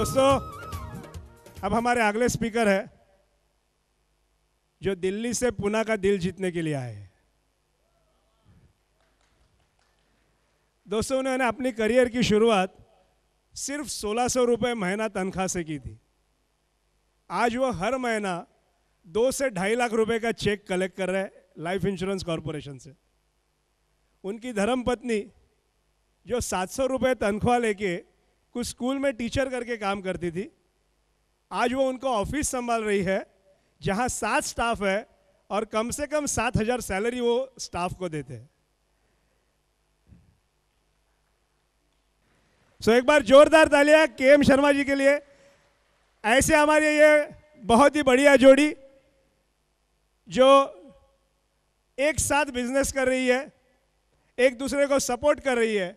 दोस्तों अब हमारे अगले स्पीकर है जो दिल्ली से पुणे का दिल जीतने के लिए आए दोस्तों उन्होंने अपनी करियर की शुरुआत सिर्फ सोलह सौ महीना तनख्वाह से की थी आज वो हर महीना दो से ढाई लाख रुपए का चेक कलेक्ट कर रहे हैं लाइफ इंश्योरेंस कॉरपोरेशन से उनकी धर्म पत्नी जो सात सौ तनख्वाह लेके कुछ स्कूल में टीचर करके काम करती थी आज वो उनका ऑफिस संभाल रही है जहाँ सात स्टाफ है और कम से कम सात हजार सैलरी वो स्टाफ को देते हैं सो so, एक बार जोरदार तालियां के एम शर्मा जी के लिए ऐसे हमारे ये बहुत ही बढ़िया जोड़ी जो एक साथ बिजनेस कर रही है एक दूसरे को सपोर्ट कर रही है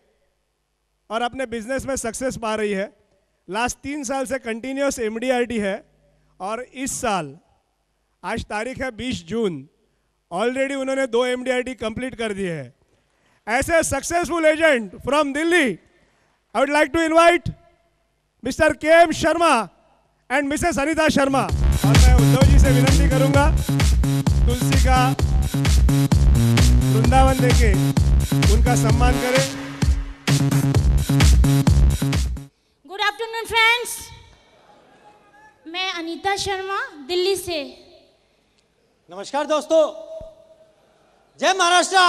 और अपने बिजनेस में सक्सेस पा रही है लास्ट तीन साल से कंटिन्यूस एम है और इस साल आज तारीख है बीस जून ऑलरेडी उन्होंने दो एम कंप्लीट कर दिए है ऐसे successful agent from Delhi I would like to invite mister K M Sharma and missus Anita Sharma और मैं उद्धव जी से विनती करूंगा तुलसी का वृंदावन देके उनका सम्मान करें गुड आफ्टरनून फ्रेंड्स मैं अनीता शर्मा दिल्ली से नमस्कार दोस्तों जय महाराष्ट्र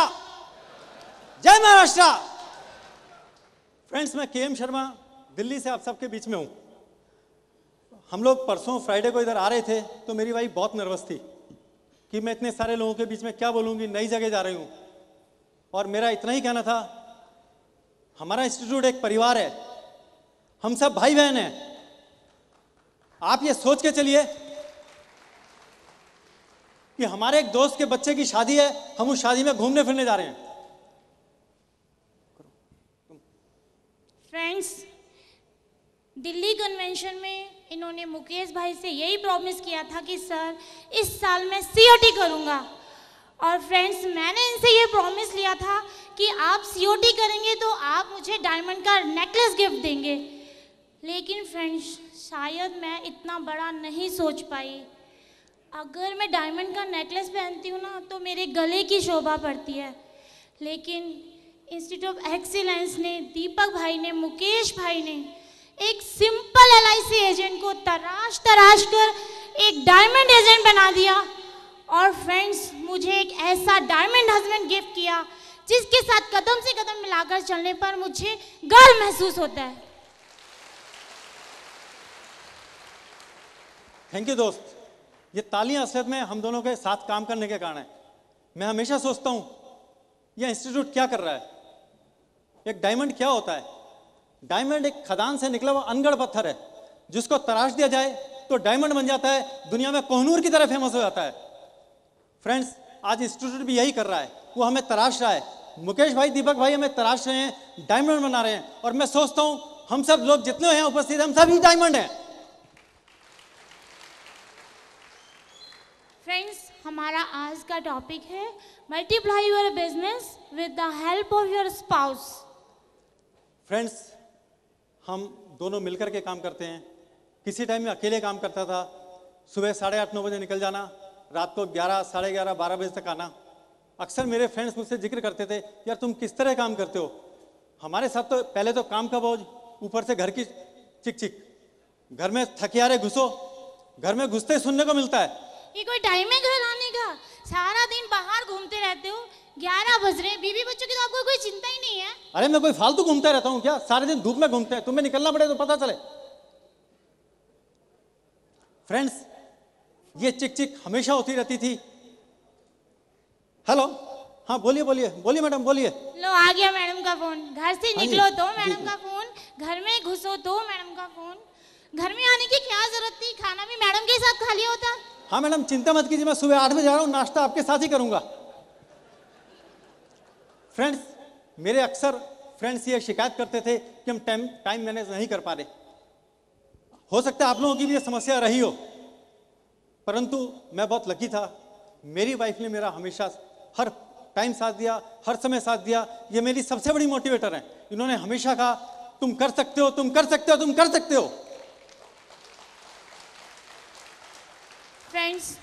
जय महाराष्ट्र फ्रेंड्स मैं के एम शर्मा दिल्ली से आप सबके बीच में हूँ हम लोग परसों फ्राइडे को इधर आ रहे थे तो मेरी वाइफ बहुत नर्वस थी कि मैं इतने सारे लोगों के बीच में क्या बोलूँगी नई जगह जा रही हूँ और मेरा इतना ही कहना था हमारा इंस्टीट्यूट एक परिवार है हम सब भाई बहन हैं आप ये सोच के चलिए कि हमारे एक दोस्त के बच्चे की शादी है हम उस शादी में घूमने फिरने जा रहे हैं फ्रेंड्स दिल्ली कन्वेंशन में इन्होंने मुकेश भाई से यही प्रॉमिस किया था कि सर इस साल मैं सीओटी करूंगा और फ्रेंड्स मैंने इनसे ये प्रॉमिस लिया था कि आप सी करेंगे तो आप मुझे डायमंड का नेकलेस गिफ्ट देंगे लेकिन फ्रेंड्स शायद मैं इतना बड़ा नहीं सोच पाई अगर मैं डायमंड का नेकलेस पहनती हूँ ना तो मेरे गले की शोभा पड़ती है लेकिन इंस्टीट्यूट ऑफ एक्सीलेंस ने दीपक भाई ने मुकेश भाई ने एक सिंपल एल एजेंट को तराश तराश कर एक डायमंड एजेंट बना दिया और फ्रेंड्स मुझे एक ऐसा डायमंड हस्बैंड गिफ्ट किया जिसके साथ कदम से कदम मिलाकर चलने पर मुझे गर्व महसूस होता है थैंक यू दोस्त ये तालियां असल में हम दोनों के साथ काम करने के कारण है मैं हमेशा सोचता हूं यह इंस्टीट्यूट क्या कर रहा है एक डायमंड क्या होता है डायमंड एक खदान से निकला हुआ अनगढ़ पत्थर है जिसको तराश दिया जाए तो डायमंड बन जाता है दुनिया में कोहनूर की तरह फेमस हो जाता है फ्रेंड्स आज इंस्टीट्यूट भी यही कर रहा है वो हमें तराश रहा है मुकेश भाई दीपक भाई हमें तराश रहे हैं डायमंड बना रहे हैं और मैं सोचता हूँ हम सब लोग जितने हैं उपस्थित हम सभी डायमंड हैं फ्रेंड्स हमारा आज का टॉपिक है multiply your business with the help of your spouse friends हम दोनों मिलकर के काम करते हैं किसी टाइम में अकेले काम करता था सुबह साढ़े आठ नौ बजे निकल जाना रात को ग्यारह साढ़े ग्यारह बारह बजे तक आना अक्सर मेरे फ्रेंड्स मुझसे जिक्र करते थे यार तुम किस तरह काम करते हो हमारे साथ तो पहले तो काम का बोझ ऊपर से घर की चिक चिक घर में थकियारे घुसो घर में घुसते सुनने को मिलता है ये कोई टाइम है घर आने का सारा दिन बाहर घूमते रहते हो ग्यारह बज रहे बीबी बच्चों की तो आपको कोई चिंता ही नहीं है अरे मैं कोई फालतू घूमता रहता हूँ क्या सारे दिन धूप में घूमते हैं तुम्हें निकलना पड़े तो पता चले फ्रेंड्स ये चिक चिक हमेशा होती रहती थी हेलो हाँ बोलिए बोलिए बोलिए मैडम बोलिए लो आ गया मैडम का फोन घर से हाँ निकलो तो मैडम का फोन घर में घुसो तो मैडम का फोन घर में आने की क्या जरूरत थी खाना भी मैडम के साथ खाली होता हाँ मैडम चिंता मत कीजिए मैं सुबह आठ बजे जा रहा हूँ नाश्ता आपके साथ ही करूंगा फ्रेंड्स मेरे अक्सर फ्रेंड्स ये शिकायत करते थे कि हम टाइम टाइम मैनेज नहीं कर पा रहे हो सकता है आप लोगों की भी ये समस्या रही हो परंतु मैं बहुत लकी था मेरी वाइफ ने मेरा हमेशा हर टाइम साथ दिया हर समय साथ दिया ये मेरी सबसे बड़ी मोटिवेटर है इन्होंने हमेशा कहा तुम कर सकते हो तुम कर सकते हो तुम कर सकते हो फ्रेंड्स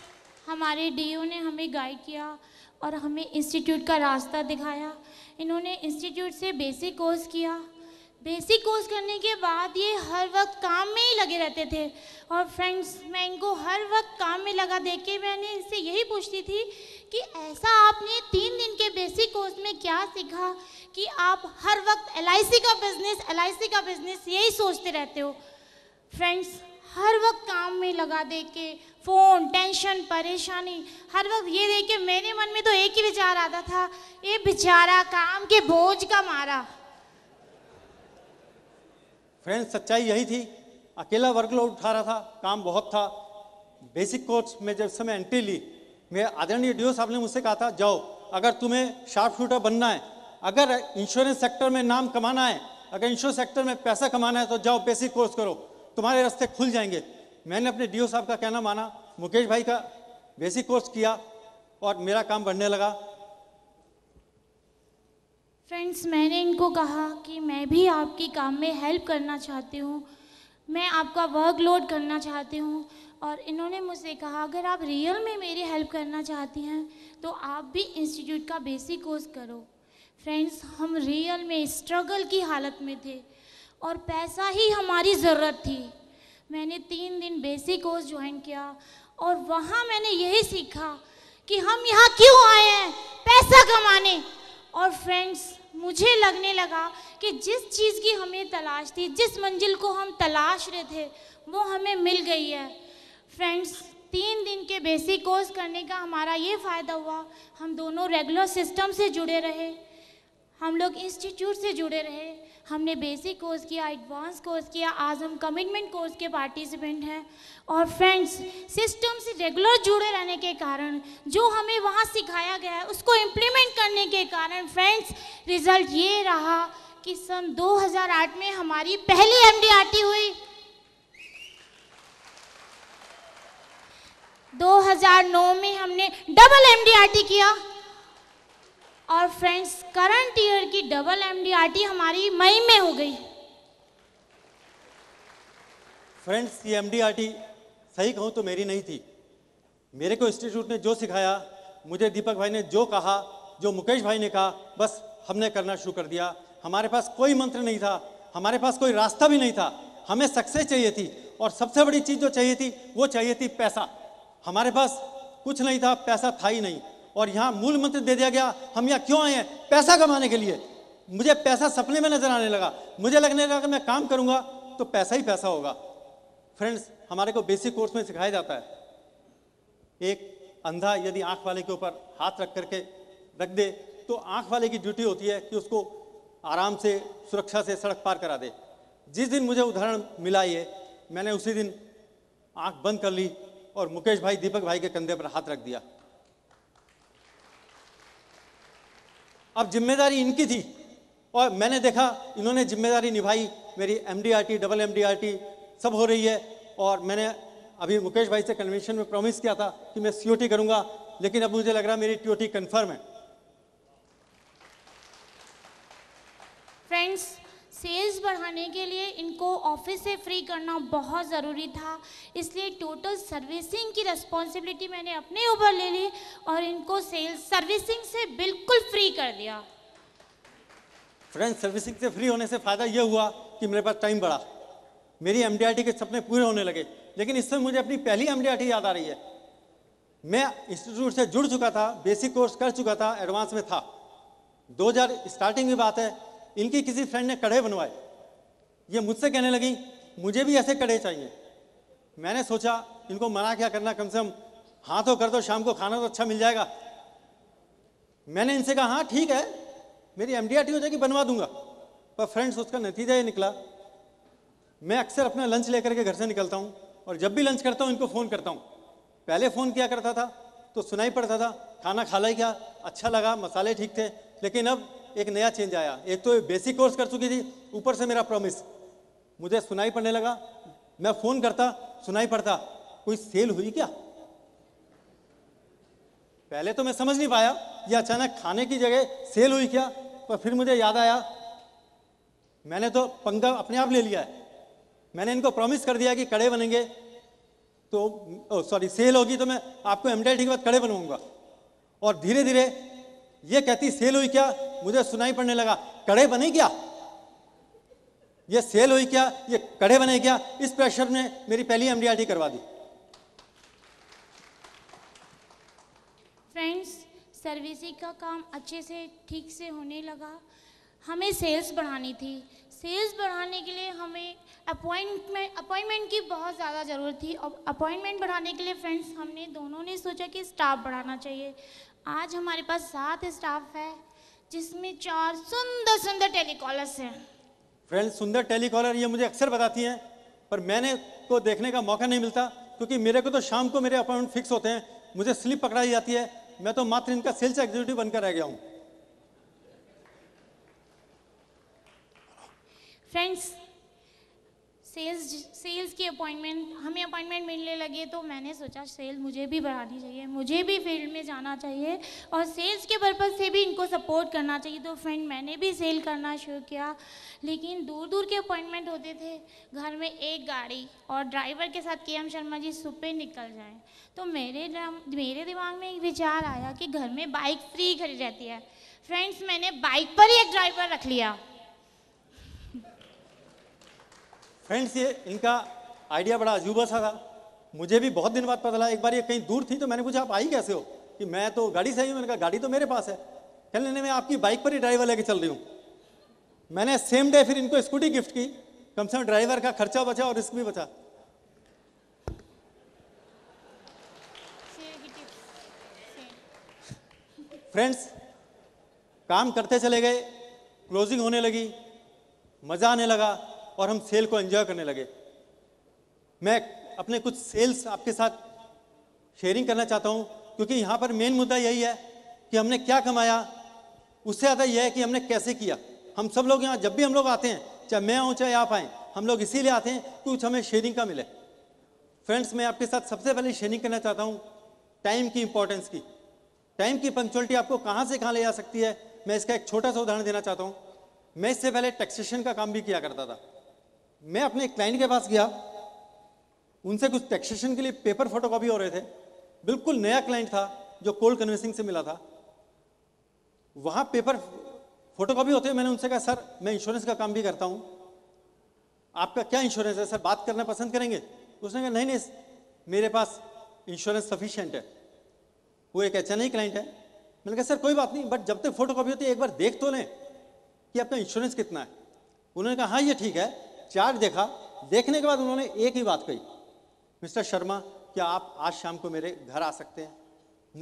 हमारे डीओ ने हमें गाइड किया और हमें इंस्टीट्यूट का रास्ता दिखाया इन्होंने इंस्टीट्यूट से बेसिक कोर्स किया बेसिक कोर्स करने के बाद ये हर वक्त काम में ही लगे रहते थे और फ्रेंड्स मैं इनको हर वक्त काम में लगा देख के मैंने इनसे यही पूछती थी कि ऐसा आपने तीन दिन के बेसिक कोर्स में क्या सीखा कि आप हर वक्त एल का बिजनेस एल का बिजनेस यही सोचते रहते हो फ्रेंड्स हर वक्त काम में लगा दे के फ़ोन टेंशन परेशानी हर वक्त ये देख के मेरे मन में तो एक ही विचार आता था ये बेचारा काम के बोझ का मारा फ्रेंड्स सच्चाई यही थी अकेला वर्कलोड उठा रहा था काम बहुत था बेसिक कोर्स में जब समय एंट्री ली मेरे आदरणीय डी साहब ने मुझसे कहा था जाओ अगर तुम्हें शार्प शूटर बनना है अगर इंश्योरेंस सेक्टर में नाम कमाना है अगर इंश्योरेंस सेक्टर में पैसा कमाना है तो जाओ बेसिक कोर्स करो तुम्हारे रास्ते खुल जाएंगे मैंने अपने डी साहब का कहना माना मुकेश भाई का बेसिक कोर्स किया और मेरा काम बढ़ने लगा फ्रेंड्स मैंने इनको कहा कि मैं भी आपकी काम में हेल्प करना चाहती हूँ मैं आपका वर्कलोड करना चाहती हूँ और इन्होंने मुझसे कहा अगर आप रियल में मेरी हेल्प करना चाहती हैं तो आप भी इंस्टीट्यूट का बेसिक कोर्स करो फ्रेंड्स हम रियल में स्ट्रगल की हालत में थे और पैसा ही हमारी ज़रूरत थी मैंने तीन दिन बेसिक कोर्स ज्वाइन किया और वहाँ मैंने यही सीखा कि हम यहाँ क्यों आए हैं पैसा कमाने और फ्रेंड्स मुझे लगने लगा कि जिस चीज़ की हमें तलाश थी जिस मंजिल को हम तलाश रहे थे वो हमें मिल गई है फ्रेंड्स तीन दिन के बेसिक कोर्स करने का हमारा ये फ़ायदा हुआ हम दोनों रेगुलर सिस्टम से जुड़े रहे हम लोग इंस्टीट्यूट से जुड़े रहे हमने बेसिक कोर्स किया एडवांस कोर्स किया आज हम कमिटमेंट कोर्स के पार्टिसिपेंट हैं और फ्रेंड्स सिस्टम से रेगुलर जुड़े रहने के कारण जो हमें वहाँ सिखाया गया है उसको इम्प्लीमेंट करने के कारण फ्रेंड्स रिजल्ट ये रहा कि सन 2008 में हमारी पहली एम हुई 2009 में हमने डबल एम किया और फ्रेंड्स करंट ईयर की डबल एमडीआरटी हमारी मई में हो गई फ्रेंड्स ये एमडीआरटी सही कहूँ तो मेरी नहीं थी मेरे को इंस्टीट्यूट ने जो सिखाया मुझे दीपक भाई ने जो कहा जो मुकेश भाई ने कहा बस हमने करना शुरू कर दिया हमारे पास कोई मंत्र नहीं था हमारे पास कोई रास्ता भी नहीं था हमें सक्सेस चाहिए थी और सबसे बड़ी चीज़ जो चाहिए थी वो चाहिए थी पैसा हमारे पास कुछ नहीं था पैसा था ही नहीं और यहाँ मूल मंत्र दे दिया गया हम यहाँ क्यों आए हैं पैसा कमाने के लिए मुझे पैसा सपने में नजर आने लगा मुझे लगने लगा कि मैं काम करूँगा तो पैसा ही पैसा होगा फ्रेंड्स हमारे को बेसिक कोर्स में सिखाया जाता है एक अंधा यदि आँख वाले के ऊपर हाथ रख करके रख दे तो आँख वाले की ड्यूटी होती है कि उसको आराम से सुरक्षा से सड़क पार करा दे जिस दिन मुझे उदाहरण मिला ये मैंने उसी दिन आँख बंद कर ली और मुकेश भाई दीपक भाई के कंधे पर हाथ रख दिया अब जिम्मेदारी इनकी थी और मैंने देखा इन्होंने जिम्मेदारी निभाई मेरी एम डबल एम सब हो रही है और मैंने अभी मुकेश भाई से कन्वेंशन में प्रॉमिस किया था कि मैं टी करूंगा लेकिन अब मुझे लग रहा है मेरी टी कंफर्म है फ्रेंड्स सेल्स बढ़ाने के लिए इनको ऑफिस से फ्री करना बहुत ज़रूरी था इसलिए टोटल सर्विसिंग की रिस्पॉन्सिबिलिटी मैंने अपने ऊपर ले ली और इनको सेल्स सर्विसिंग से बिल्कुल फ्री कर दिया फ्रेंड सर्विसिंग से फ्री होने से फ़ायदा यह हुआ कि मेरे पास टाइम बढ़ा मेरी एम के सपने पूरे होने लगे लेकिन इससे मुझे अपनी पहली एम याद आ रही है मैं इंस्टीट्यूट से जुड़ चुका था बेसिक कोर्स कर चुका था एडवांस में था 2000 स्टार्टिंग की बात है इनकी किसी फ्रेंड ने कड़े बनवाए ये मुझसे कहने लगी मुझे भी ऐसे कड़े चाहिए मैंने सोचा इनको मना क्या करना कम से कम हाँ तो कर दो शाम को खाना तो अच्छा मिल जाएगा मैंने इनसे कहा हाँ ठीक है मेरी एम हो जाएगी बनवा दूंगा पर फ्रेंड्स उसका नतीजा ये निकला मैं अक्सर अपना लंच लेकर के घर से निकलता हूँ और जब भी लंच करता हूँ इनको फ़ोन करता हूँ पहले फ़ोन किया करता था तो सुनाई पड़ता था खाना खा ला क्या अच्छा लगा मसाले ठीक थे लेकिन अब एक नया चेंज आया एक तो बेसिक कोर्स कर चुकी थी ऊपर से मेरा प्रॉमिस मुझे सुनाई पड़ने लगा मैं फ़ोन करता सुनाई पड़ता कोई सेल हुई क्या पहले तो मैं समझ नहीं पाया ये अचानक खाने की जगह सेल हुई क्या पर फिर मुझे याद आया मैंने तो पंगा अपने आप ले लिया है मैंने इनको प्रॉमिस कर दिया कि कड़े बनेंगे तो सॉरी सेल होगी तो मैं आपको एमडेड के बाद कड़े बनवाऊंगा और धीरे धीरे ये कहती सेल हुई क्या मुझे सुनाई पड़ने लगा कड़े बने क्या ये सेल हुई क्या ये कड़े बने क्या इस प्रेशर ने मेरी पहली एमडीआरटी करवा दी फ्रेंड्स सर्विसिंग का काम अच्छे से ठीक से होने लगा हमें सेल्स बढ़ानी थी सेल्स बढ़ाने के लिए हमें अपॉइंटमेंट अपॉइंटमेंट की बहुत ज़्यादा ज़रूरत थी और अपॉइंटमेंट बढ़ाने के लिए फ्रेंड्स हमने दोनों ने सोचा कि स्टाफ बढ़ाना चाहिए आज हमारे पास सात स्टाफ है जिसमें चार सुंदर सुंदर टेलीकॉलर्स हैं फ्रेंड सुंदर टेलीकॉलर ये मुझे अक्सर बताती हैं पर मैंने को देखने का मौका नहीं मिलता क्योंकि मेरे को तो शाम को मेरे अपॉइंटमेंट फिक्स होते हैं मुझे स्लिप पकड़ाई जाती है मैं तो मात्र इनका सेल्स एग्जीक्यूटिव बनकर रह गया हूँ फ्रेंड्स सेल्स सेल्स की अपॉइंटमेंट हमें अपॉइंटमेंट मिलने लगे तो मैंने सोचा सेल मुझे भी बढ़ानी चाहिए मुझे भी फील्ड में जाना चाहिए और सेल्स के पर्पज़ से भी इनको सपोर्ट करना चाहिए तो फ्रेंड मैंने भी सेल करना शुरू किया लेकिन दूर दूर के अपॉइंटमेंट होते थे घर में एक गाड़ी और ड्राइवर के साथ के एम शर्मा जी सुबह निकल जाएँ तो मेरे मेरे दिमाग में एक विचार आया कि घर में बाइक फ्री खड़ी रहती है फ्रेंड्स मैंने बाइक पर ही एक ड्राइवर रख लिया फ्रेंड्स ये इनका आइडिया बड़ा अजूबा सा था मुझे भी बहुत दिन बाद पता चला एक बार ये कहीं दूर थी तो मैंने पूछा आप आई कैसे हो कि मैं तो गाड़ी से आई हूँ मैंने कहा गाड़ी तो मेरे पास है कह लेने मैं आपकी बाइक पर ही ड्राइवर लेके चल रही हूँ मैंने सेम डे फिर इनको स्कूटी गिफ्ट की कम से कम ड्राइवर का खर्चा बचा और रिस्क भी बचा फ्रेंड्स काम करते चले गए क्लोजिंग होने लगी मज़ा आने लगा और हम सेल को एंजॉय करने लगे मैं अपने कुछ सेल्स आपके साथ शेयरिंग करना चाहता हूं क्योंकि यहां पर मेन मुद्दा यही है कि हमने क्या कमाया उससे ज़्यादा यह है कि हमने कैसे किया हम सब लोग यहाँ जब भी हम लोग आते हैं चाहे मैं आऊँ चाहे आप आए हम लोग इसीलिए आते हैं कि कुछ हमें शेयरिंग का मिले फ्रेंड्स मैं आपके साथ सबसे पहले शेयरिंग करना चाहता हूँ टाइम की इंपॉर्टेंस की टाइम की पंक्चुअलिटी आपको कहाँ से कहाँ ले जा सकती है मैं इसका एक छोटा सा उदाहरण देना चाहता हूँ मैं इससे पहले टैक्सेशन का काम भी किया करता था मैं अपने एक क्लाइंट के पास गया उनसे कुछ टैक्सेशन के लिए पेपर फोटोकॉपी हो रहे थे बिल्कुल नया क्लाइंट था जो कोल्ड कन्वेंसिंग से मिला था वहाँ पेपर फोटोकॉपी होते हुए मैंने उनसे कहा सर मैं इंश्योरेंस का काम भी करता हूँ आपका क्या इंश्योरेंस है सर बात करना पसंद करेंगे उसने कहा नहीं नहीं मेरे पास इंश्योरेंस सफिशियंट है वो एक एच क्लाइंट है मैंने कहा सर कोई बात नहीं बट जब तक फोटो होती है एक बार देख तो लें कि आपका इंश्योरेंस कितना है उन्होंने कहा हाँ ये ठीक है चार्ट देखा देखने के बाद उन्होंने एक ही बात कही मिस्टर शर्मा क्या आप आज शाम को मेरे घर आ सकते हैं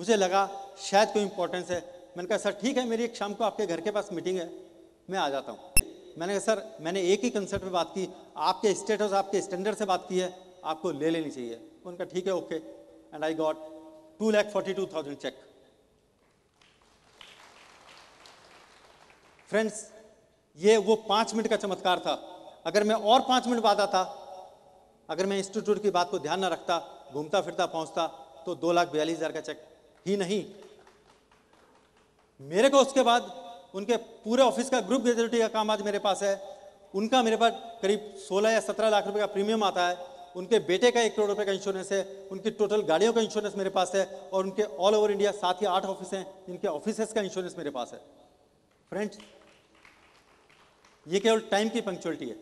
मुझे लगा शायद कोई इंपॉर्टेंस है मैंने कहा सर ठीक है मेरी एक शाम को आपके घर के पास मीटिंग है मैं आ जाता हूँ मैंने कहा सर मैंने एक ही कंसर्ट में बात की आपके स्टेटस आपके स्टैंडर्ड से बात की है आपको ले लेनी चाहिए उनका ठीक है okay and I got two lakh forty two thousand cheque friends ये वो पाँच मिनट का चमत्कार था अगर मैं और पाँच मिनट बाद आता अगर मैं इंस्टीट्यूट की बात को ध्यान न रखता घूमता फिरता पहुंचता तो दो लाख बयालीस हज़ार का चेक ही नहीं मेरे को उसके बाद उनके पूरे ऑफिस का ग्रुप ग्रेजुअलिटी का काम आज मेरे पास है उनका मेरे पास करीब 16 या 17 लाख रुपए का प्रीमियम आता है उनके बेटे का एक करोड़ रुपए का इंश्योरेंस है उनकी टोटल गाड़ियों का इंश्योरेंस मेरे पास है और उनके ऑल ओवर इंडिया सात या आठ ऑफिस हैं इनके ऑफिस का इंश्योरेंस मेरे पास है फ्रेंड्स ये केवल टाइम की पंक्चुअलिटी है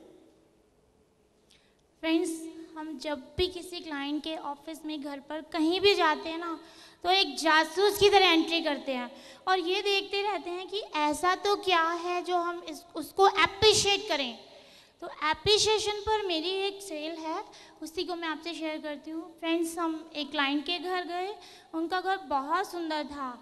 फ्रेंड्स हम जब भी किसी क्लाइंट के ऑफिस में घर पर कहीं भी जाते हैं ना तो एक जासूस की तरह एंट्री करते हैं और ये देखते रहते हैं कि ऐसा तो क्या है जो हम इस उसको अप्रिशिएट करें तो अप्रिशिएशन पर मेरी एक सेल है उसी को मैं आपसे शेयर करती हूँ फ्रेंड्स हम एक क्लाइंट के घर गए उनका घर बहुत सुंदर था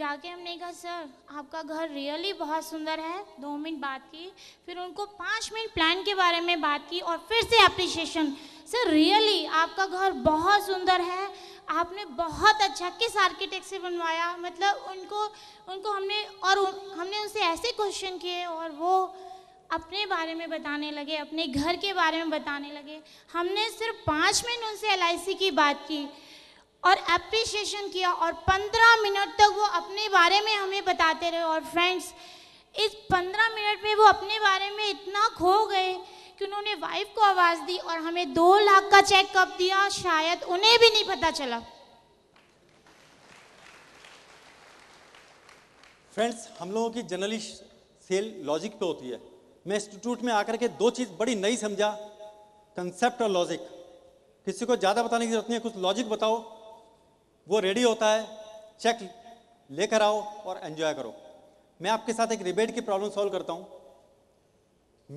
जाके हमने कहा सर आपका घर रियली बहुत सुंदर है दो मिनट बात की फिर उनको पाँच मिनट प्लान के बारे में बात की और फिर से अप्रिशिएशन सर रियली आपका घर बहुत सुंदर है आपने बहुत अच्छा किस आर्किटेक्ट से बनवाया मतलब उनको उनको हमने और हमने उनसे ऐसे क्वेश्चन किए और वो अपने बारे में बताने लगे अपने घर के बारे में बताने लगे हमने सिर्फ पाँच मिनट उनसे एल की बात की और अप्रिशिएशन किया और पंद्रह मिनट तक वो अपने बारे में हमें बताते रहे और फ्रेंड्स इस पंद्रह मिनट में वो अपने बारे में इतना खो गए कि उन्होंने वाइफ को आवाज़ दी और हमें दो लाख का चेक कब दिया शायद उन्हें भी नहीं पता चला फ्रेंड्स हम लोगों की जनरली सेल लॉजिक पे होती है मैं इंस्टीट्यूट में आकर के दो चीज़ बड़ी नई समझा कंसेप्ट और लॉजिक किसी को ज़्यादा बताने की जरूरत नहीं है कुछ लॉजिक बताओ वो रेडी होता है चेक लेकर आओ और एंजॉय करो मैं आपके साथ एक रिबेट की प्रॉब्लम सॉल्व करता हूँ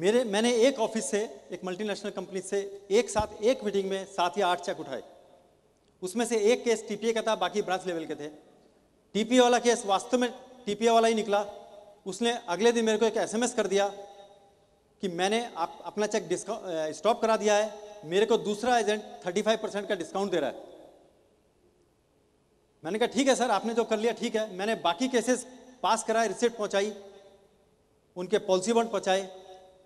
मेरे मैंने एक ऑफिस से एक मल्टीनेशनल कंपनी से एक साथ एक मीटिंग में सात या आठ चेक उठाए उसमें से एक केस टीपीए का था बाकी ब्रांच लेवल के थे टीपीए वाला केस वास्तव में टीपीए वाला ही निकला उसने अगले दिन मेरे को एक एसएमएस कर दिया कि मैंने आप अपना चेक डिस्काउंट स्टॉप करा दिया है मेरे को दूसरा एजेंट थर्टी परसेंट का डिस्काउंट दे रहा है मैंने कहा ठीक है सर आपने जो कर लिया ठीक है मैंने बाकी केसेस पास कराए रिसिप्ट पहुंचाई उनके पॉलिसी बॉन्ड पहुंचाए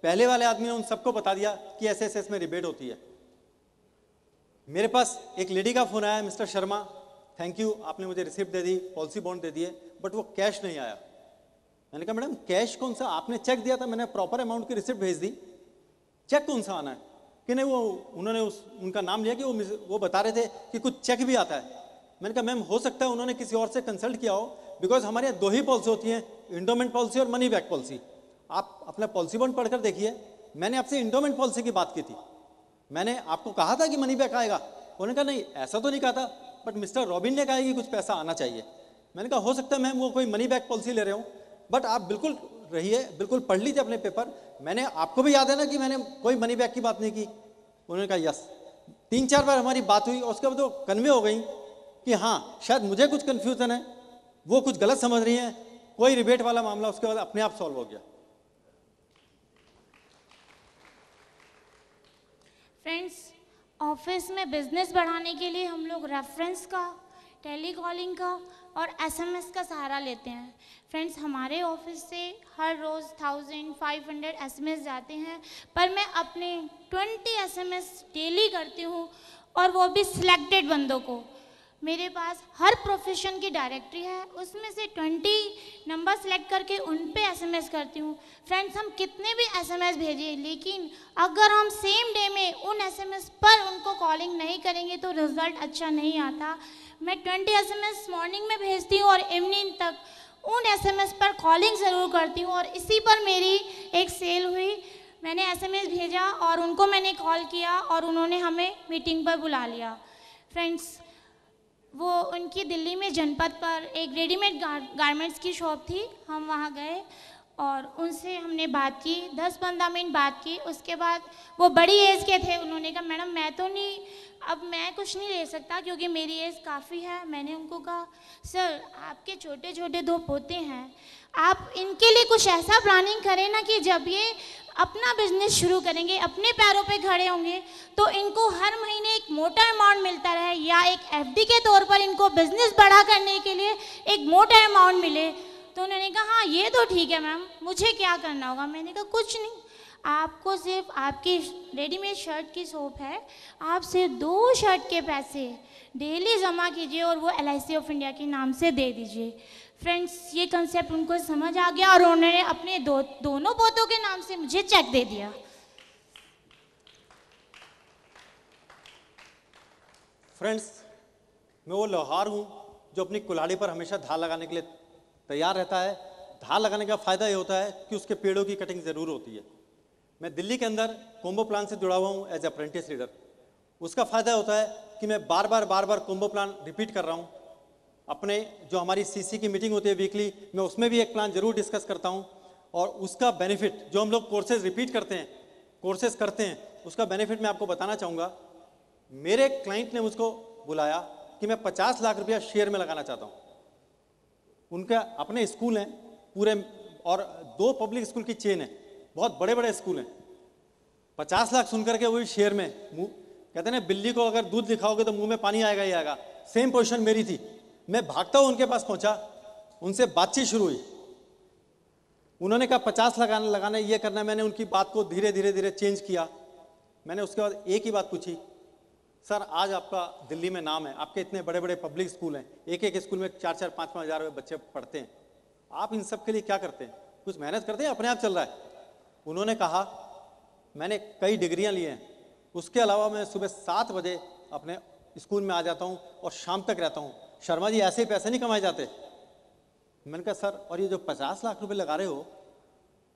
पहले वाले आदमी ने उन सबको बता दिया कि ऐसे ऐसे इसमें रिबेट होती है मेरे पास एक लेडी का फ़ोन आया मिस्टर शर्मा थैंक यू आपने मुझे रिसिप्ट दे दी पॉलिसी बॉन्ड दे दिए बट वो कैश नहीं आया मैंने कहा मैडम कैश कौन सा आपने चेक दिया था मैंने प्रॉपर अमाउंट की रिसिप्ट भेज दी चेक कौन सा आना है कि नहीं वो उन्होंने उस उनका नाम लिया कि वो वो बता रहे थे कि कुछ चेक भी आता है मैंने कहा मैम हो सकता है उन्होंने किसी और से कंसल्ट किया हो बिकॉज हमारे यहाँ दो ही पॉलिसी होती हैं इंडोमेंट पॉलिसी और मनी बैक पॉलिसी आप अपना पॉलिसी बॉन्ड पढ़कर देखिए मैंने आपसे इंडोमेंट पॉलिसी की बात की थी मैंने आपको कहा था कि मनी बैक आएगा उन्होंने कहा नहीं ऐसा तो नहीं कहा था बट मिस्टर रॉबिन ने कहा कि कुछ पैसा आना चाहिए मैंने कहा हो सकता है मैम वो कोई मनी बैक पॉलिसी ले रहे हो बट आप बिल्कुल रहिए बिल्कुल पढ़ लीजिए अपने पेपर मैंने आपको भी याद है ना कि मैंने कोई मनी बैक की बात नहीं की उन्होंने कहा यस तीन चार बार हमारी बात हुई और उसके बाद वो कन्वे हो गई कि हाँ शायद मुझे कुछ कन्फ्यूज़न है वो कुछ गलत समझ रही है कोई रिबेट वाला मामला उसके बाद अपने आप सॉल्व हो गया फ्रेंड्स ऑफिस में बिजनेस बढ़ाने के लिए हम लोग रेफरेंस का टेलीकॉलिंग का और एसएमएस का सहारा लेते हैं फ्रेंड्स हमारे ऑफिस से हर रोज़ थाउजेंड फाइव हंड्रेड एस जाते हैं पर मैं अपने ट्वेंटी एसएमएस डेली करती हूँ और वो भी सिलेक्टेड बंदों को मेरे पास हर प्रोफेशन की डायरेक्टरी है उसमें से 20 नंबर सेलेक्ट करके उन पे एसएमएस करती हूँ फ्रेंड्स हम कितने भी एसएमएस भेजें लेकिन अगर हम सेम डे में उन एसएमएस पर उनको कॉलिंग नहीं करेंगे तो रिज़ल्ट अच्छा नहीं आता मैं 20 एसएमएस मॉर्निंग में भेजती हूँ और इवनिंग तक उन एस पर कॉलिंग ज़रूर करती हूँ और इसी पर मेरी एक सेल हुई मैंने एस भेजा और उनको मैंने कॉल किया और उन्होंने हमें मीटिंग पर बुला लिया फ्रेंड्स वो उनकी दिल्ली में जनपद पर एक रेडीमेड गार, गारमेंट्स की शॉप थी हम वहाँ गए और उनसे हमने बात की दस पंद्रह मिनट बात की उसके बाद वो बड़ी एज के थे उन्होंने कहा मैडम मैं तो नहीं अब मैं कुछ नहीं ले सकता क्योंकि मेरी एज काफ़ी है मैंने उनको कहा सर आपके छोटे छोटे दो पोते हैं आप इनके लिए कुछ ऐसा प्लानिंग करें ना कि जब ये अपना बिजनेस शुरू करेंगे अपने पैरों पे खड़े होंगे तो इनको हर महीने एक मोटा अमाउंट मिलता रहे या एक एफडी के तौर पर इनको बिजनेस बड़ा करने के लिए एक मोटा अमाउंट मिले तो उन्होंने कहा हाँ ये तो ठीक है मैम मुझे क्या करना होगा मैंने कहा कुछ नहीं आपको सिर्फ आपकी रेडीमेड शर्ट की शॉप है आप सिर्फ दो शर्ट के पैसे डेली जमा कीजिए और वो एल ऑफ इंडिया के नाम से दे दीजिए फ्रेंड्स ये कंसेप्ट उनको समझ आ गया और उन्होंने अपने दो, दोनों पोतों के नाम से मुझे चेक दे दिया फ्रेंड्स मैं वो लोहार हूँ जो अपनी कुल्हाड़ी पर हमेशा धार लगाने के लिए तैयार रहता है धार लगाने का फ़ायदा ये होता है कि उसके पेड़ों की कटिंग ज़रूर होती है मैं दिल्ली के अंदर कोम्बो प्लान से जुड़ा हुआ हूँ एज अप्रेंटिस लीडर उसका फ़ायदा होता है कि मैं बार बार बार बार कोम्बो प्लान रिपीट कर रहा हूँ अपने जो हमारी सीसी की मीटिंग होती है वीकली मैं उसमें भी एक प्लान जरूर डिस्कस करता हूँ और उसका बेनिफिट जो हम लोग कोर्सेज रिपीट करते हैं कोर्सेज करते हैं उसका बेनिफिट मैं आपको बताना चाहूँगा मेरे क्लाइंट ने मुझको बुलाया कि मैं पचास लाख रुपया शेयर में लगाना चाहता हूँ उनका अपने स्कूल हैं पूरे और दो पब्लिक स्कूल की चेन है बहुत बड़े बड़े स्कूल हैं पचास लाख सुन करके वही शेयर में मुँह कहते हैं ना बिल्ली को अगर दूध दिखाओगे तो मुँह में पानी आएगा ही आएगा सेम पोजिशन मेरी थी मैं भागता हूँ उनके पास पहुंचा उनसे बातचीत शुरू हुई उन्होंने कहा पचास लगाना लगाना ये करना मैंने उनकी बात को धीरे धीरे धीरे चेंज किया मैंने उसके बाद एक ही बात पूछी सर आज आपका दिल्ली में नाम है आपके इतने बड़े बड़े पब्लिक स्कूल हैं एक एक स्कूल में चार चार पाँच पाँच हज़ार बच्चे पढ़ते हैं आप इन सब के लिए क्या करते हैं कुछ मेहनत करते हैं अपने आप चल रहा है उन्होंने कहा मैंने कई डिग्रियाँ ली हैं उसके अलावा मैं सुबह सात बजे अपने स्कूल में आ जाता हूँ और शाम तक रहता हूँ शर्मा जी ऐसे ही पैसे नहीं कमाए जाते मैंने कहा सर और ये जो पचास लाख रुपए लगा रहे हो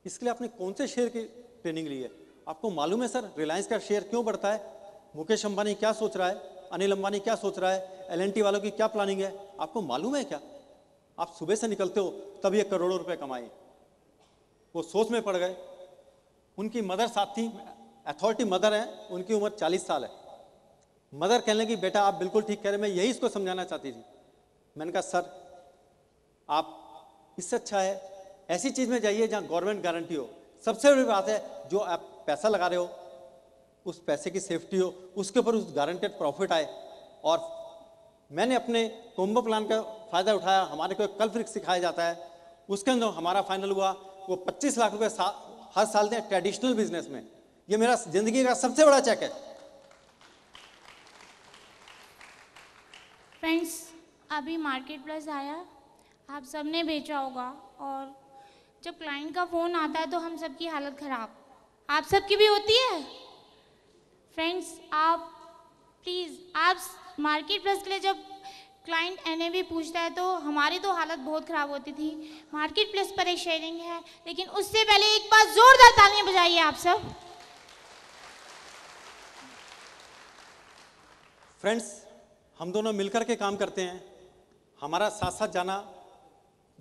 इसके लिए आपने कौन से शेयर की ट्रेनिंग ली है आपको मालूम है सर रिलायंस का शेयर क्यों बढ़ता है मुकेश अंबानी क्या सोच रहा है अनिल अंबानी क्या सोच रहा है एल वालों की क्या प्लानिंग है आपको मालूम है क्या आप सुबह से निकलते हो तब ये करोड़ों रुपए कमाए वो सोच में पड़ गए उनकी मदर साथ थी अथॉरिटी मदर हैं उनकी उम्र 40 साल है मदर कहने की बेटा आप बिल्कुल ठीक कह रहे हैं मैं यही इसको समझाना चाहती थी मैंने कहा सर आप इससे अच्छा है ऐसी चीज़ में जाइए जहाँ गवर्नमेंट गारंटी हो सबसे बड़ी बात है जो आप पैसा लगा रहे हो उस पैसे की सेफ्टी हो उसके ऊपर उस गारंटेड प्रॉफिट आए और मैंने अपने कोम्बो प्लान का फ़ायदा उठाया हमारे को कल फिर सिखाया जाता है उसके अंदर हमारा फाइनल हुआ वो 25 लाख रुपए सा, हर साल दें ट्रेडिशनल बिजनेस में ये मेरा जिंदगी का सबसे बड़ा चेक है फ्रेंड्स अभी मार्केट प्लस आया आप सबने बेचा होगा और जब क्लाइंट का फ़ोन आता है तो हम सबकी हालत ख़राब आप सबकी भी होती है फ्रेंड्स आप प्लीज़ आप मार्केट प्लस के लिए जब क्लाइंट एन भी पूछता है तो हमारी तो हालत बहुत ख़राब होती थी मार्केट प्लस पर एक शेयरिंग है लेकिन उससे पहले एक बार ज़ोरदार तालियां बजाइए आप सब फ्रेंड्स हम दोनों मिलकर के काम करते हैं हमारा साथ साथ जाना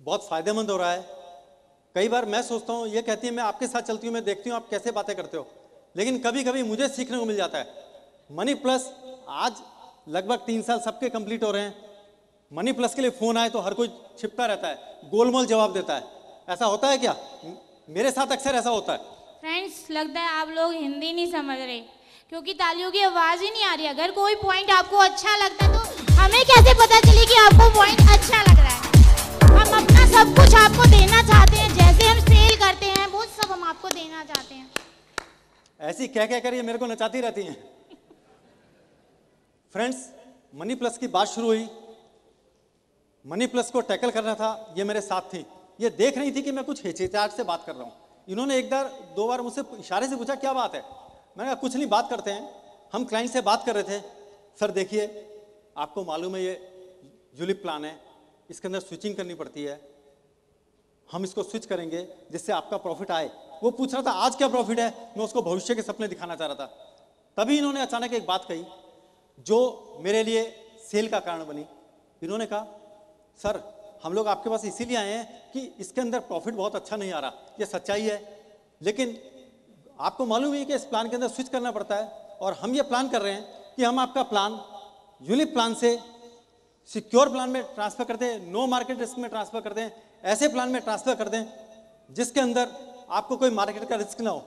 बहुत फ़ायदेमंद हो रहा है कई बार मैं सोचता हूँ ये कहती है मैं आपके साथ चलती हूँ मैं देखती हूँ आप कैसे बातें करते हो लेकिन कभी कभी मुझे सीखने को मिल जाता है मनी प्लस आज लगभग तीन साल सबके कंप्लीट हो रहे हैं मनी प्लस के लिए फ़ोन आए तो हर कोई छिपता रहता है गोलमोल जवाब देता है ऐसा होता है क्या मेरे साथ अक्सर ऐसा होता है फ्रेंड्स लगता है आप लोग हिंदी नहीं समझ रहे क्योंकि तालियों की आवाज़ ही नहीं आ रही अगर कोई पॉइंट आपको अच्छा लगता तो हमें कैसे पता चले कि आपको पॉइंट अच्छा लग रहा है हम अपना सब कुछ आपको देना चाहते हैं जैसे हम सेल करते हैं वो सब हम आपको देना चाहते हैं ऐसी कह कह कर ये मेरे को नचाती रहती हैं फ्रेंड्स मनी प्लस की बात शुरू हुई मनी प्लस को टैकल करना था ये मेरे साथ थी ये देख रही थी कि मैं कुछ हिचकिचाहट से बात कर रहा हूँ इन्होंने एक बार दो बार मुझसे इशारे से पूछा क्या बात है मैंने कहा कुछ नहीं बात करते हैं हम क्लाइंट से बात कर रहे थे सर देखिए आपको मालूम है ये यूलिप प्लान है इसके अंदर स्विचिंग करनी पड़ती है हम इसको स्विच करेंगे जिससे आपका प्रॉफिट आए वो पूछ रहा था आज क्या प्रॉफिट है मैं उसको भविष्य के सपने दिखाना चाह रहा था तभी इन्होंने अचानक एक बात कही जो मेरे लिए सेल का कारण बनी इन्होंने कहा सर हम लोग आपके पास इसीलिए आए हैं कि इसके अंदर प्रॉफिट बहुत अच्छा नहीं आ रहा ये सच्चाई है लेकिन आपको मालूम है कि इस प्लान के अंदर स्विच करना पड़ता है और हम ये प्लान कर रहे हैं कि हम आपका प्लान यूलिप प्लान से सिक्योर प्लान में ट्रांसफर कर दें नो मार्केट रिस्क में ट्रांसफर कर दें ऐसे प्लान में ट्रांसफर कर दें जिसके अंदर आपको कोई मार्केट का रिस्क ना हो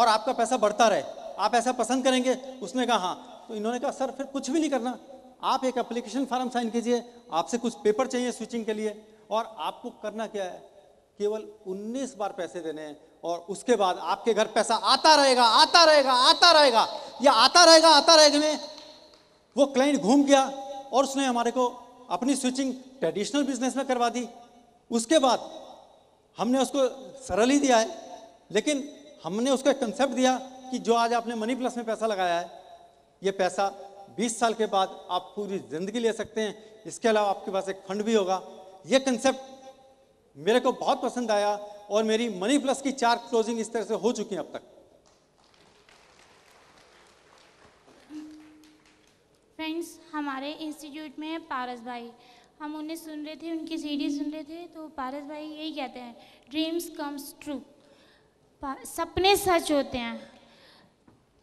और आपका पैसा बढ़ता रहे आप ऐसा पसंद करेंगे उसने कहा हाँ तो इन्होंने कहा सर फिर कुछ भी नहीं करना आप एक एप्लीकेशन फॉर्म साइन कीजिए आपसे कुछ पेपर चाहिए स्विचिंग के लिए और आपको करना क्या है केवल 19 बार पैसे देने हैं और उसके बाद आपके घर पैसा आता रहेगा आता रहेगा आता रहेगा या आता रहेगा आता रहेगा वो क्लाइंट घूम गया और उसने हमारे को अपनी स्विचिंग ट्रेडिशनल बिजनेस में करवा दी उसके बाद हमने उसको सरल ही दिया है लेकिन हमने उसका कंसेप्ट दिया कि जो आज आपने मनी प्लस में पैसा लगाया है ये पैसा 20 साल के बाद आप पूरी ज़िंदगी ले सकते हैं इसके अलावा आपके पास एक फंड भी होगा ये कंसेप्ट मेरे को बहुत पसंद आया और मेरी मनी प्लस की चार क्लोजिंग इस तरह से हो चुकी हैं अब तक फ्रेंड्स हमारे इंस्टीट्यूट में पारस भाई हम उन्हें सुन रहे थे उनकी सीडी सुन रहे थे तो पारस भाई यही कहते हैं ड्रीम्स कम्स ट्रू सपने सच होते हैं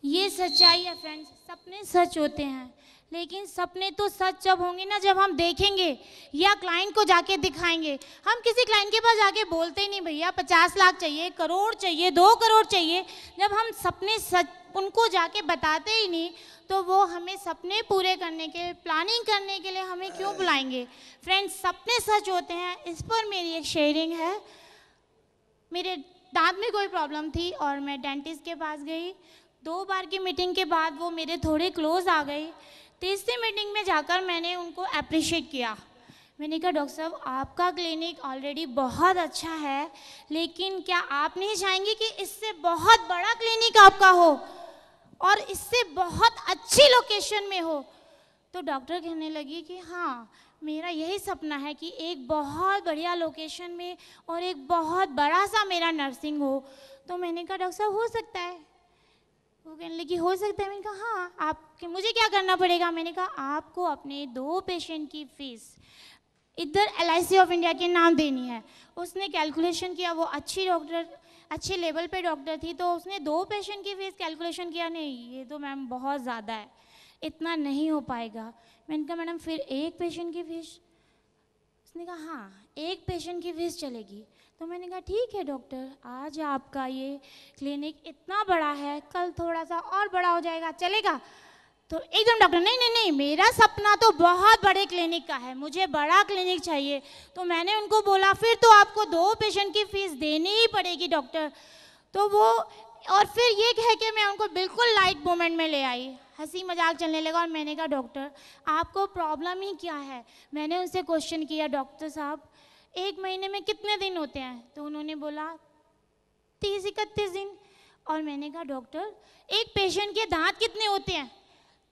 ये सच्चाई है फ्रेंड्स सपने सच होते हैं लेकिन सपने तो सच जब होंगे ना जब हम देखेंगे या क्लाइंट को जाके दिखाएंगे हम किसी क्लाइंट के पास जाके बोलते ही नहीं भैया पचास लाख चाहिए करोड़ चाहिए दो करोड़ चाहिए जब हम सपने सच उनको जाके बताते ही नहीं तो वो हमें सपने पूरे करने के प्लानिंग करने के लिए हमें क्यों बुलाएंगे फ्रेंड्स सपने सच होते हैं इस पर मेरी एक शेयरिंग है मेरे दांत में कोई प्रॉब्लम थी और मैं डेंटिस्ट के पास गई दो बार की मीटिंग के बाद वो मेरे थोड़े क्लोज आ गई तीसरी मीटिंग में जाकर मैंने उनको अप्रिशिएट किया मैंने कहा डॉक्टर साहब आपका क्लिनिक ऑलरेडी बहुत अच्छा है लेकिन क्या आप नहीं चाहेंगे कि इससे बहुत बड़ा क्लिनिक आपका हो और इससे बहुत अच्छी लोकेशन में हो तो डॉक्टर कहने लगी कि हाँ मेरा यही सपना है कि एक बहुत बढ़िया लोकेशन में और एक बहुत बड़ा सा मेरा नर्सिंग हो तो मैंने कहा डॉक्टर साहब हो सकता है वो कहने लगी हो सकता है मैंने कहा हाँ आप मुझे क्या करना पड़ेगा मैंने कहा आपको अपने दो पेशेंट की फीस इधर एल ऑफ इंडिया के नाम देनी है उसने कैलकुलेशन किया वो अच्छी डॉक्टर अच्छे लेवल पे डॉक्टर थी तो उसने दो पेशेंट की फीस कैलकुलेशन किया नहीं ये तो मैम बहुत ज़्यादा है इतना नहीं हो पाएगा मैंने कहा मैडम फिर एक पेशेंट की फीस उसने कहा हाँ एक पेशेंट की फीस चलेगी तो मैंने कहा ठीक है डॉक्टर आज आपका ये क्लिनिक इतना बड़ा है कल थोड़ा सा और बड़ा हो जाएगा चलेगा तो एकदम डॉक्टर नहीं नहीं नहीं मेरा सपना तो बहुत बड़े क्लिनिक का है मुझे बड़ा क्लिनिक चाहिए तो मैंने उनको बोला फिर तो आपको दो पेशेंट की फीस देनी ही पड़ेगी डॉक्टर तो वो और फिर ये कह के मैं उनको बिल्कुल लाइट मोमेंट में ले आई हंसी मजाक चलने लगा और मैंने कहा डॉक्टर आपको प्रॉब्लम ही क्या है मैंने उनसे क्वेश्चन किया डॉक्टर साहब एक महीने में कितने दिन होते हैं तो उन्होंने बोला तीस इकतीस दिन और मैंने कहा डॉक्टर एक पेशेंट के दांत कितने होते हैं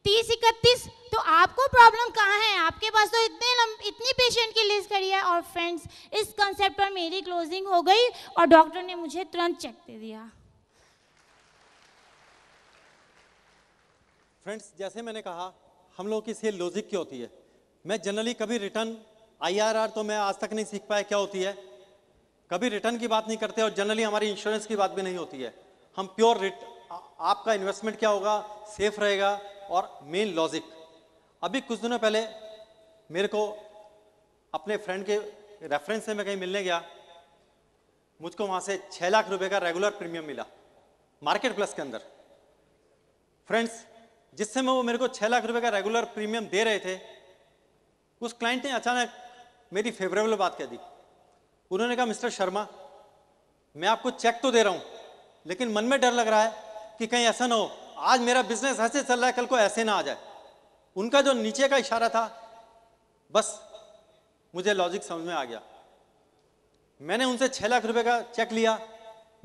तीस इकतीस तो आपको प्रॉब्लम कहाँ है आपके पास तो इतने लंब, इतनी पेशेंट की लिस्ट करी है और फ्रेंड्स इस कंसेप्ट पर मेरी क्लोजिंग हो गई और डॉक्टर ने मुझे तुरंत चेक दे दिया फ्रेंड्स जैसे मैंने कहा हम लोग की सेल लॉजिक क्या होती है मैं जनरली कभी रिटर्न आईआरआर तो मैं आज तक नहीं सीख पाया क्या होती है कभी रिटर्न की बात नहीं करते और जनरली हमारी इंश्योरेंस की बात भी नहीं होती है हम प्योर रिट आपका इन्वेस्टमेंट क्या होगा सेफ रहेगा और मेन लॉजिक अभी कुछ दिनों पहले मेरे को अपने फ्रेंड के रेफरेंस से मैं कहीं मिलने गया मुझको वहाँ से छः लाख रुपए का रेगुलर प्रीमियम मिला मार्केट प्लस के अंदर फ्रेंड्स जिस समय वो मेरे को छः लाख रुपए का रेगुलर प्रीमियम दे रहे थे उस क्लाइंट ने अचानक मेरी फेवरेबल बात कह दी उन्होंने कहा मिस्टर शर्मा मैं आपको चेक तो दे रहा हूँ लेकिन मन में डर लग रहा है कि कहीं ऐसा ना हो आज मेरा बिजनेस ऐसे चल रहा है कल को ऐसे ना आ जाए उनका जो नीचे का इशारा था बस मुझे लॉजिक समझ में आ गया मैंने उनसे छः लाख रुपए का चेक लिया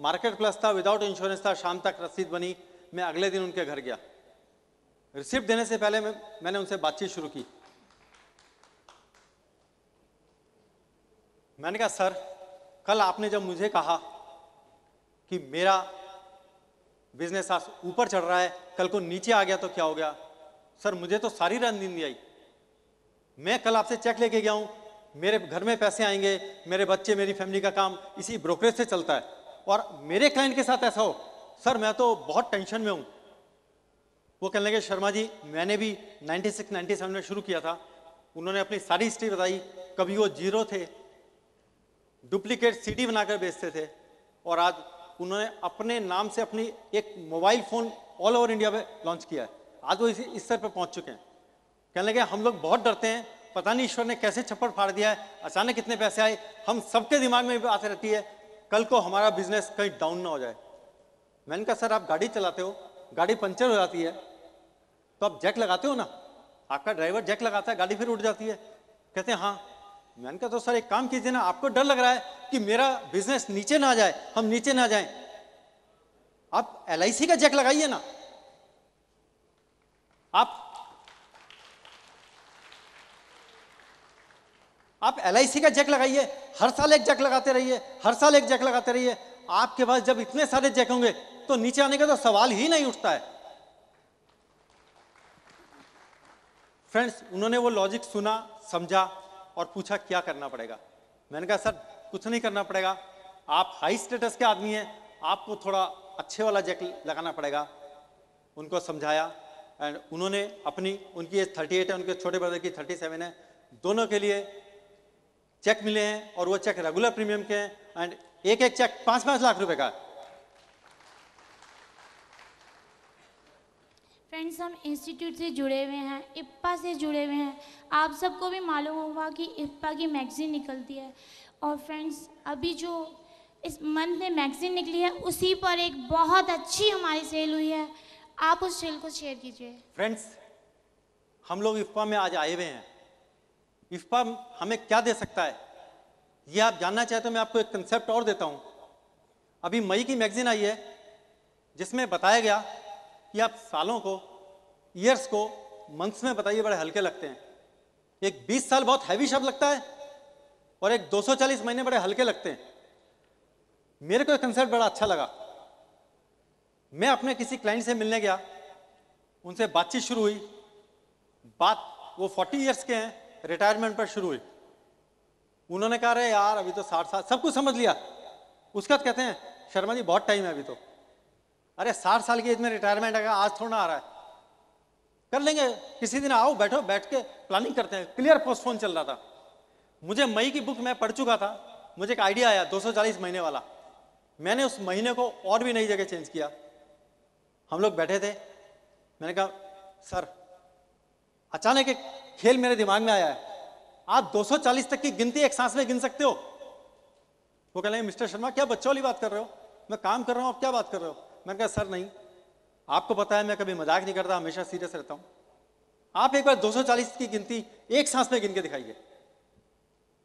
मार्केट प्लस था विदाउट इंश्योरेंस था शाम तक रसीद बनी मैं अगले दिन उनके घर गया रिसिप्ट देने से पहले मैं, मैंने उनसे बातचीत शुरू की मैंने कहा सर कल आपने जब मुझे कहा कि मेरा बिजनेस आज ऊपर चढ़ रहा है कल को नीचे आ गया तो क्या हो गया सर मुझे तो सारी रणनीति आई मैं कल आपसे चेक लेके गया हूँ मेरे घर में पैसे आएंगे मेरे बच्चे मेरी फैमिली का काम इसी ब्रोकरेज से चलता है और मेरे क्लाइंट के साथ ऐसा हो सर मैं तो बहुत टेंशन में हूँ वो कहने लगे शर्मा जी मैंने भी 96 97 में शुरू किया था उन्होंने अपनी सारी हिस्ट्री बताई कभी वो जीरो थे डुप्लीकेट सीडी बनाकर बेचते थे और आज उन्होंने अपने नाम से अपनी एक mobile phone all over India में लॉन्च किया है आज वो इस स्तर पर पहुंच चुके हैं कहने लगे हम लोग बहुत डरते हैं पता नहीं ईश्वर ने कैसे छप्पड़ फाड़ दिया है अचानक कितने पैसे आए हम सबके दिमाग में बात रहती है कल को हमारा बिजनेस कहीं डाउन ना हो जाए मैंने कहा सर आप गाड़ी चलाते हो गाड़ी पंचर हो जाती है तो आप जैक लगाते हो ना आपका ड्राइवर जैक लगाता है गाड़ी फिर उठ जाती है कहते हैं हाँ मैंने कहा तो सर एक काम कीजिए ना आपको डर लग रहा है कि मेरा बिजनेस नीचे ना जाए हम नीचे ना जाए आप एल का चेक लगाइए ना आप आप एल का चेक लगाइए हर साल एक चेक लगाते रहिए हर साल एक चेक लगाते रहिए आपके पास जब इतने सारे चेक होंगे तो नीचे आने का तो सवाल ही नहीं उठता है फ्रेंड्स उन्होंने वो लॉजिक सुना समझा और पूछा क्या करना पड़ेगा मैंने कहा सर कुछ नहीं करना पड़ेगा आप हाई स्टेटस के आदमी हैं आपको थोड़ा अच्छे वाला जैक लगाना पड़ेगा उनको समझाया एंड उन्होंने अपनी उनकी एज थर्टी एट है उनके छोटे ब्रदर की थर्टी सेवन है दोनों के लिए चेक मिले हैं और वो चेक रेगुलर प्रीमियम के हैं एंड एक एक चेक पाँच पाँच लाख रुपए का है फ्रेंड्स हम इंस्टीट्यूट से जुड़े हुए हैं इप्पा से जुड़े हुए हैं आप सबको भी मालूम होगा कि इप्पा की मैगज़ीन निकलती है और फ्रेंड्स अभी जो इस मंथ में मैगज़ीन निकली है उसी पर एक बहुत अच्छी हमारी सेल हुई है आप उस सेल को शेयर कीजिए फ्रेंड्स हम लोग इफ्पा में आज आए हुए हैं इफ्पा हमें क्या दे सकता है ये आप जानना चाहते हो मैं आपको एक कंसेप्ट और देता हूँ अभी मई की मैगज़ीन आई है जिसमें बताया गया कि आप सालों को ईयर्स को मंथ्स में बताइए बड़े हल्के लगते हैं एक 20 साल बहुत हैवी शब्द लगता है और एक 240 महीने बड़े हल्के लगते हैं मेरे को एक कंसेप्ट बड़ा अच्छा लगा मैं अपने किसी क्लाइंट से मिलने गया उनसे बातचीत शुरू हुई बात वो 40 इयर्स के हैं रिटायरमेंट पर शुरू हुई उन्होंने कहा रहे यार अभी तो साठ साल सब कुछ समझ लिया उसके बाद कहते हैं शर्मा जी बहुत टाइम है अभी तो अरे साठ साल की एज में रिटायरमेंट आएगा आज थोड़ा आ रहा है कर लेंगे किसी दिन आओ बैठो बैठ के प्लानिंग करते हैं क्लियर पोस्टफोन चल रहा था मुझे मई की बुक मैं पढ़ चुका था मुझे एक आइडिया आया 240 महीने वाला मैंने उस महीने को और भी नई जगह चेंज किया हम लोग बैठे थे मैंने कहा सर अचानक एक खेल मेरे दिमाग में आया है आप 240 तक की गिनती एक सांस में गिन सकते हो वो कह रहे मिस्टर शर्मा क्या बच्चों वाली बात कर रहे हो मैं काम कर रहा हूँ आप क्या बात कर रहे हो मैंने कहा सर नहीं आपको पता है मैं कभी मजाक नहीं करता हमेशा सीरियस रहता हूं आप एक बार 240 की गिनती एक सांस में गिन के दिखाइए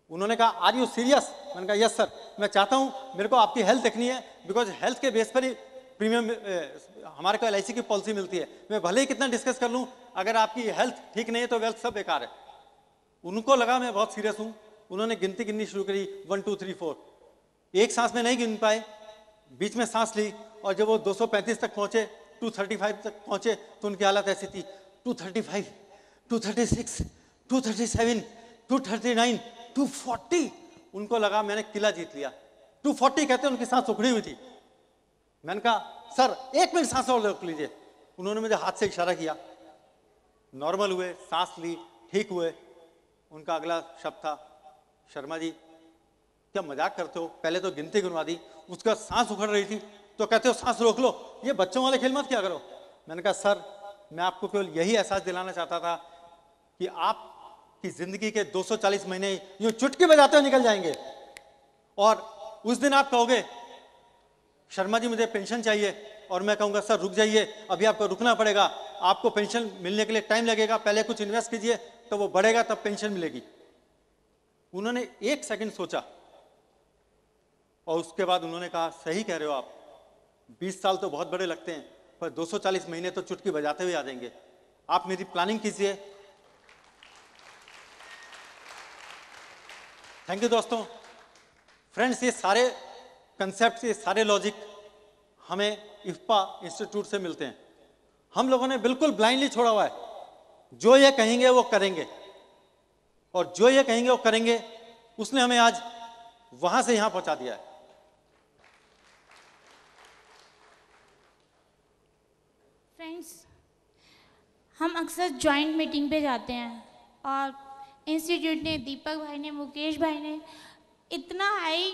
उन्होंने कहा आर यू सीरियस मैंने कहा यस सर मैं चाहता हूं मेरे को आपकी हेल्थ देखनी है बिकॉज हेल्थ के बेस पर ही प्रीमियम हमारे को एल की पॉलिसी मिलती है मैं भले ही कितना डिस्कस कर लूँ अगर आपकी हेल्थ ठीक नहीं है तो वेल्थ सब बेकार है उनको लगा मैं बहुत सीरियस हूँ उन्होंने गिनती गिननी शुरू करी वन टू थ्री फोर एक सांस में नहीं गिन पाए बीच में सांस ली और जब वो 235 तक पहुंचे 235 तक पहुंचे तो उनकी हालत ऐसी थी 235, 236, 237, 239, 240 उनको लगा मैंने किला जीत लिया 240 कहते उनकी सांस उखड़ी हुई थी मैंने कहा सर एक मिनट सांस और रोक लीजिए उन्होंने मुझे हाथ से इशारा किया नॉर्मल हुए सांस ली ठीक हुए उनका अगला शब्द था शर्मा जी क्या मजाक करते हो पहले तो गिनती गुनवा दी उसका सांस उखड़ रही थी तो कहते हो सांस रोक लो ये बच्चों वाले खेल मत क्या करो मैंने कहा सर मैं आपको केवल यही एहसास दिलाना चाहता था कि आप की जिंदगी के 240 महीने यूं चुटकी बजाते हुए निकल जाएंगे और उस दिन आप कहोगे शर्मा जी मुझे पेंशन चाहिए और मैं कहूंगा सर रुक जाइए अभी आपको रुकना पड़ेगा आपको पेंशन मिलने के लिए टाइम लगेगा पहले कुछ इन्वेस्ट कीजिए तो वो बढ़ेगा तब पेंशन मिलेगी उन्होंने एक सेकंड सोचा और उसके बाद उन्होंने कहा सही कह रहे हो आप बीस साल तो बहुत बड़े लगते हैं पर 240 महीने तो चुटकी बजाते हुए आ जाएंगे आप मेरी प्लानिंग कीजिए थैंक यू दोस्तों फ्रेंड्स ये सारे कंसेप्ट ये सारे लॉजिक हमें इफ्पा इंस्टीट्यूट से मिलते हैं हम लोगों ने बिल्कुल ब्लाइंडली छोड़ा हुआ है जो ये कहेंगे वो करेंगे और जो ये कहेंगे वो करेंगे उसने हमें आज वहां से यहां पहुंचा दिया है फ्रेंड्स हम अक्सर जॉइंट मीटिंग पे जाते हैं और इंस्टीट्यूट ने दीपक भाई ने मुकेश भाई ने इतना हाई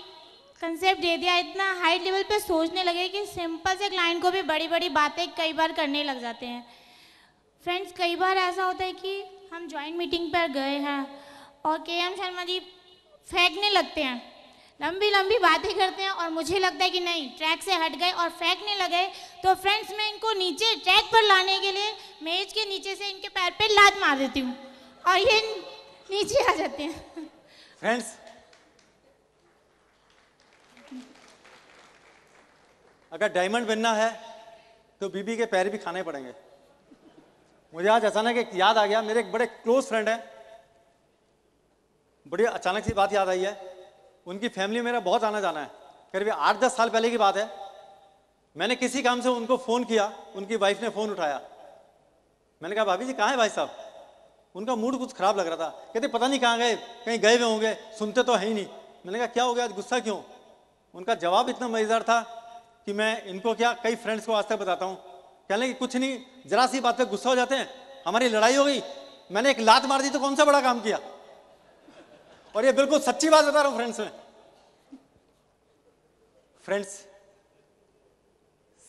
कंसेप्ट दे दिया इतना हाई लेवल पे सोचने लगे कि सिंपल से क्लाइंट को भी बड़ी बड़ी बातें कई बार करने लग जाते हैं फ्रेंड्स कई बार ऐसा होता है कि हम जॉइंट मीटिंग पर गए हैं और के एम शर्मा जी फेंकने लगते हैं लंबी लंबी बातें करते हैं और मुझे लगता है कि नहीं ट्रैक से हट गए और फेंकने लगे तो फ्रेंड्स मैं इनको नीचे ट्रैक पर लाने के लिए मेज के नीचे से इनके पैर पे लात मार देती हूँ और ये नीचे आ जाते हैं फ्रेंड्स अगर डायमंड बनना है तो बीबी के पैर भी खाने पड़ेंगे मुझे आज अचानक एक याद आ गया मेरे एक बड़े क्लोज फ्रेंड हैं बड़ी अचानक सी बात याद आई है उनकी फैमिली मेरा बहुत आना जाना है करीब आठ दस साल पहले की बात है मैंने किसी काम से उनको फ़ोन किया उनकी वाइफ ने फ़ोन उठाया मैंने कहा भाभी जी कहाँ है भाई साहब उनका मूड कुछ ख़राब लग रहा था कहते पता नहीं कहाँ गए कहीं गए हुए होंगे सुनते तो है ही नहीं मैंने कहा क्या हो गया आज गुस्सा क्यों उनका जवाब इतना मज़ेदार था कि मैं इनको क्या कई फ्रेंड्स को आज तक बताता हूँ कह लें कुछ नहीं जरा सी बात पर गुस्सा हो जाते हैं हमारी लड़ाई हो गई मैंने एक लात मार दी तो कौन सा बड़ा काम किया और ये बिल्कुल सच्ची बात बता रहा हूं फ्रेंड्स में फ्रेंड्स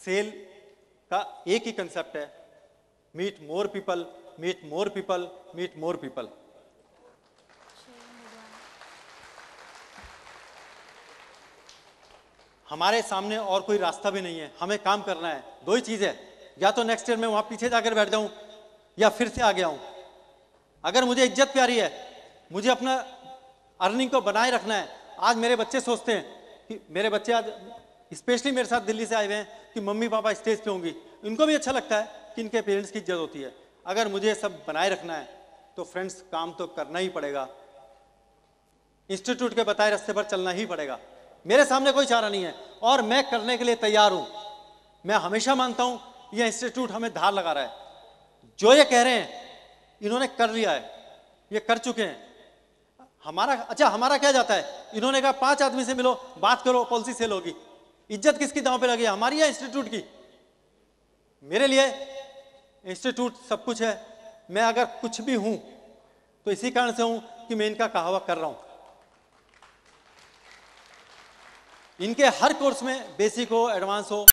सेल का एक ही कंसेप्ट है meet more people meet more people meet more people हमारे सामने और कोई रास्ता भी नहीं है हमें काम करना है दो ही चीज़ है या तो नेक्स्ट ईयर में वहां पीछे जाकर बैठ जाऊं या फिर से गया हूं अगर मुझे इज्जत प्यारी है मुझे अपना अर्निंग को बनाए रखना है आज मेरे बच्चे सोचते हैं कि मेरे बच्चे आज स्पेशली मेरे साथ दिल्ली से आए हुए हैं कि मम्मी पापा स्टेज पे होंगी इनको भी अच्छा लगता है कि इनके पेरेंट्स की इज्जत होती है अगर मुझे सब बनाए रखना है तो फ्रेंड्स काम तो करना ही पड़ेगा इंस्टीट्यूट के बताए रास्ते पर चलना ही पड़ेगा मेरे सामने कोई चारा नहीं है और मैं करने के लिए तैयार हूँ मैं हमेशा मानता हूँ यह इंस्टीट्यूट हमें धार लगा रहा है जो ये कह रहे हैं इन्होंने कर लिया है ये कर चुके हैं हमारा अच्छा हमारा क्या जाता है इन्होंने कहा पांच आदमी से मिलो बात करो पॉलिसी सेल होगी इज्जत किसकी दांव पे लगी हमारी या इंस्टीट्यूट की मेरे लिए इंस्टीट्यूट सब कुछ है मैं अगर कुछ भी हूं तो इसी कारण से हूं कि मैं इनका कहावा कर रहा हूं इनके हर कोर्स में बेसिक हो एडवांस हो